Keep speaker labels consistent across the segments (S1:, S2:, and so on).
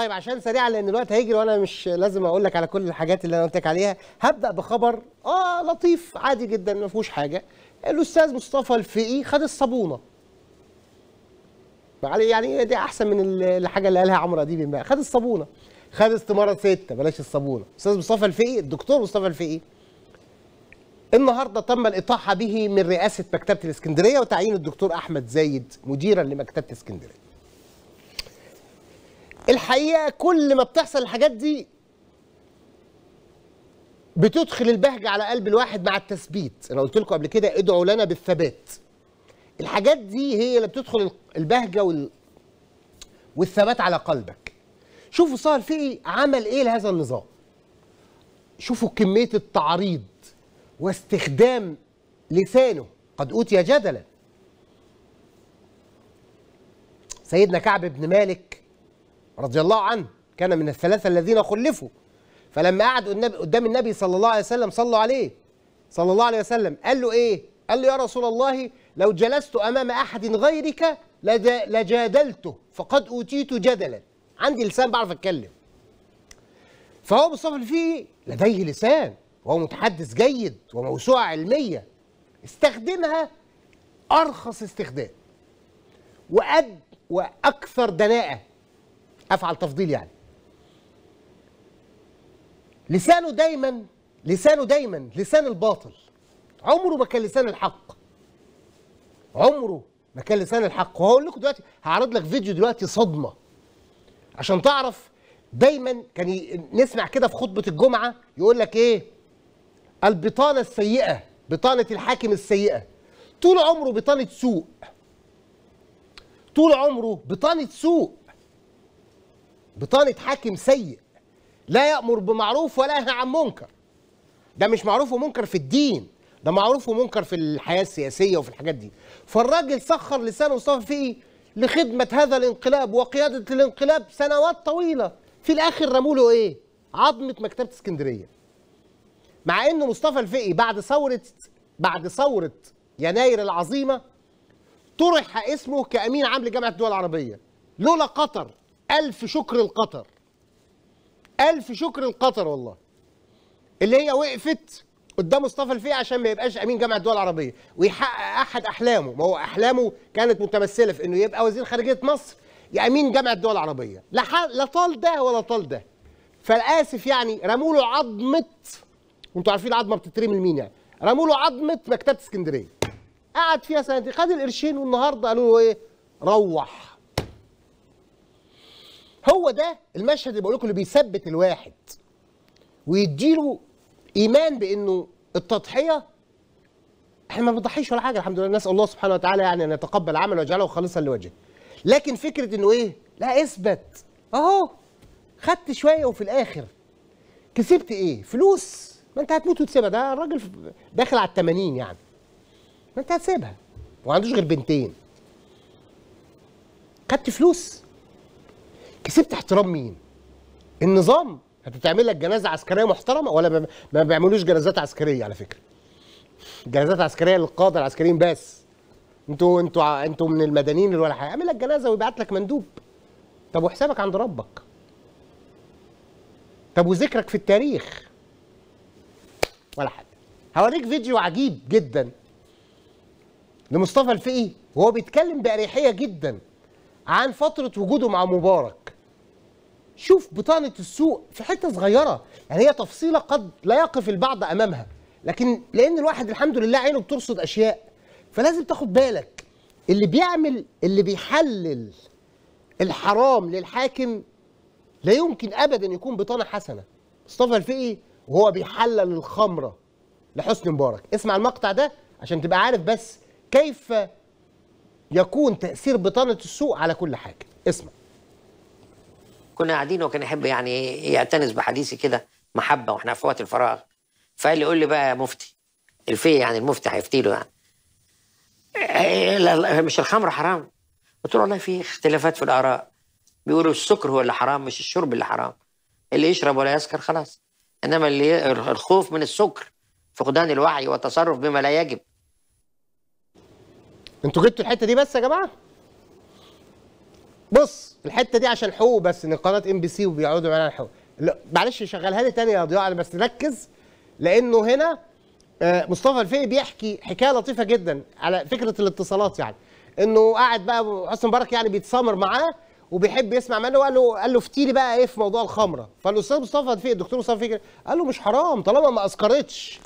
S1: طيب عشان سريعا لان الوقت هيجري وانا مش لازم اقول لك على كل الحاجات اللي انا قلت لك عليها هبدا بخبر اه لطيف عادي جدا ما فيهوش حاجه الاستاذ مصطفى الفقي خد الصابونه يعني, يعني دي احسن من الحاجه اللي قالها عمرو اديب بقى خد الصابونه خد استماره سته بلاش الصابونه استاذ مصطفى الفقي الدكتور مصطفى الفقي النهارده تم الاطاحه به من رئاسه مكتبه الاسكندريه وتعيين الدكتور احمد زايد مديرا لمكتبه اسكندريه الحقيقه كل ما بتحصل الحاجات دي بتدخل البهجه على قلب الواحد مع التثبيت انا قلت لكم قبل كده ادعوا لنا بالثبات الحاجات دي هي اللي بتدخل البهجه وال... والثبات على قلبك شوفوا صار ايه عمل ايه لهذا النظام شوفوا كميه التعريض واستخدام لسانه قد اوتي جدلا سيدنا كعب بن مالك رضي الله عنه كان من الثلاثة الذين خلفوا فلما قعد قدام النبي صلى الله عليه وسلم صلوا عليه صلى الله عليه وسلم قال له ايه قال له يا رسول الله لو جلست امام احد غيرك لجادلته فقد اوتيت جدلا عندي لسان بعرف اتكلم فهو بالصف فيه لديه لسان وهو متحدث جيد وموسوعه علميه استخدمها ارخص استخدام وأد واكثر دناءه افعل تفضيل يعني لسانه دايما لسانه دايما لسان الباطل عمره ما كان لسان الحق عمره ما كان لسان الحق وهقول لكم دلوقتي هعرض لك فيديو دلوقتي صدمه عشان تعرف دايما كان ي... نسمع كده في خطبه الجمعه يقول لك ايه البطانه السيئه بطانه الحاكم السيئه طول عمره بطانه سوء طول عمره بطانه سوء بطانه حاكم سيء لا يامر بمعروف ولا ينهى عن منكر ده مش معروف ومنكر في الدين ده معروف ومنكر في الحياه السياسيه وفي الحاجات دي فالراجل سخر لسانه وصف فيه لخدمه هذا الانقلاب وقياده الانقلاب سنوات طويله في الاخر رموا له ايه عظمه مكتبه اسكندريه مع ان مصطفى الفقي بعد ثوره بعد ثوره يناير العظيمه طرح اسمه كامين عام لجامعه الدول العربيه لولا قطر ألف شكر لقطر ألف شكر لقطر والله اللي هي وقفت قدام مصطفى الفي عشان ما يبقاش امين جامعه الدول العربيه ويحقق احد احلامه ما هو احلامه كانت متمثله في انه يبقى وزير خارجيه مصر يا امين جامعه الدول العربيه لا لا طال ده ولا طال ده فالاسف يعني رموا له عظمه وانتم عارفين العظمه بتترمي لمين يعني رموا له عظمه مكتبه اسكندريه قعد فيها سنتين خد القرشين والنهارده قالوا له ايه روح هو ده المشهد اللي بقول لكم اللي بيثبت الواحد ويديله ايمان بانه التضحيه احنا ما بنضحيش ولا حاجه الحمد لله نسال الله سبحانه وتعالى يعني ان يتقبل عمل ويجعله خالصا لوجهه لكن فكره انه ايه لا اثبت اهو خدت شويه وفي الاخر كسبت ايه فلوس ما انت هتموت وتسيبها ده الراجل داخل على ال 80 يعني ما انت هتسيبها وعندوش غير بنتين خدت فلوس كسبت احترام مين؟ النظام هتتعمل لك جنازه عسكريه محترمه ولا ما بيعملوش جنازات عسكريه على فكره جنازات عسكريه للقاده العسكريين بس انتوا انتوا انتوا من المدنيين اللي ولا حاجه اعمل لك جنازه ويبعت لك مندوب طب وحسابك عند ربك طب وذكرك في التاريخ ولا حاجه هوريك فيديو عجيب جدا لمصطفى الفقي وهو بيتكلم باريحيه جدا عن فتره وجوده مع مبارك شوف بطانه السوق في حته صغيره يعني هي تفصيله قد لا يقف البعض امامها لكن لان الواحد الحمد لله عينه بترصد اشياء فلازم تاخد بالك اللي بيعمل اللي بيحلل الحرام للحاكم لا يمكن ابدا يكون بطانه حسنه مصطفى الفقي وهو بيحلل الخمره لحسن مبارك اسمع المقطع ده عشان تبقى عارف بس كيف يكون تاثير بطانه السوق على كل حاجه اسمع
S2: كنا قاعدين وكان يحب يعني يعتنس بحديثي كده محبه واحنا في وقت الفراغ فقال لي قول لي بقى يا مفتي الفي يعني المفتي هيفتي له يعني إيه، مش الخمر حرام قلت له والله في اختلافات في الاراء بيقولوا السكر هو اللي حرام مش الشرب اللي حرام اللي يشرب ولا يسكر خلاص انما اللي الخوف من السكر فقدان الوعي والتصرف بما لا يجب
S1: انتوا جبتوا الحته دي بس يا جماعه بص الحته دي عشان حقوق بس ان قناه ام بي سي وبيقعدوا على الحقوق لا معلش شغلها لي تاني يا ضياء بس ركز لانه هنا آه، مصطفى الفقي بيحكي حكايه لطيفه جدا على فكره الاتصالات يعني انه قاعد بقى حسن مبارك يعني بيتسامر معاه وبيحب يسمع منه وقال له قال له افتي لي بقى ايه في موضوع الخمره فالاستاذ مصطفى الفقي الدكتور مصطفى الفقي قال له مش حرام طالما ما اسكرتش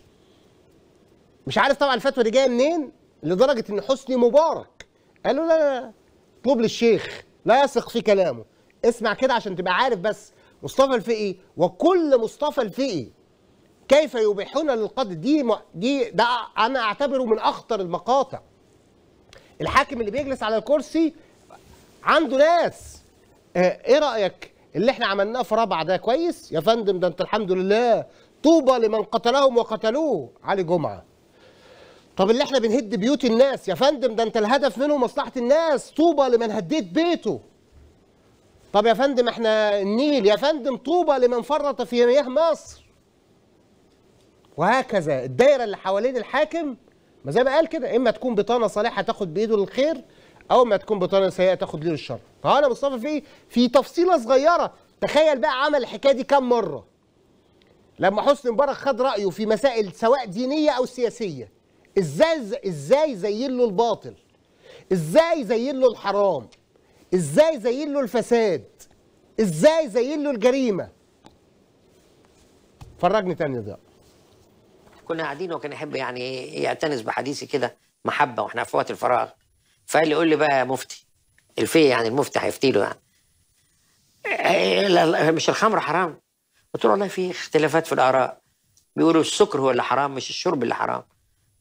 S1: مش عارف طبعا الفتوى دي جايه منين لدرجه ان حسني مبارك قال له لا لا طلب للشيخ لا يثق في كلامه اسمع كده عشان تبقى عارف بس مصطفى الفقي وكل مصطفى الفقي كيف يبيحون للقاضي دي دي ده انا اعتبره من اخطر المقاطع الحاكم اللي بيجلس على الكرسي عنده ناس آه، ايه رايك اللي احنا عملناه في رابعه ده كويس يا فندم ده انت الحمد لله طوبى لمن قتلهم وقتلوه علي جمعه طب اللي احنا بنهد بيوت الناس يا فندم ده انت الهدف منه مصلحه الناس طوبى لمن هديت بيته طب يا فندم احنا النيل يا فندم طوبى لمن فرط في مياه مصر وهكذا الدايره اللي حوالين الحاكم ما زي ما قال كده اما تكون بطانه صالحه تاخد بايده الخير او اما تكون بطانه سيئه تاخد ليه الشر فانا مصطفى في في تفصيله صغيره تخيل بقى عمل الحكايه دي كام مره لما حسني مبارك خد رايه في مسائل سواء دينيه او سياسيه ازاي ازاي زين له الباطل ازاي زين له الحرام ازاي زين له الفساد ازاي
S2: زين له الجريمه فرجني تاني ده كنا قاعدين وكان يحب يعني يعتنس بحديثي كده محبه واحنا في وقت الفراغ فقال لي قول لي بقى يا مفتي الفي يعني المفتي هيفتي له يعني إيه، مش الخمر حرام قلت له والله في اختلافات في الاراء بيقولوا السكر هو اللي حرام مش الشرب اللي حرام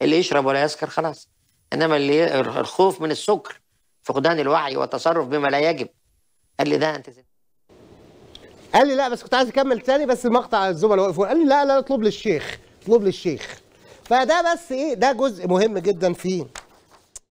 S2: اللي يشرب ولا يسكر خلاص انما اللي الخوف من السكر فقدان الوعي والتصرف بما لا يجب قال لي ده انت زي
S1: قال لي لا بس كنت عايز اكمل تاني بس مقطع الزملاء وقفوا قال لي لا لا اطلب للشيخ اطلب للشيخ فده بس ايه ده جزء مهم جدا في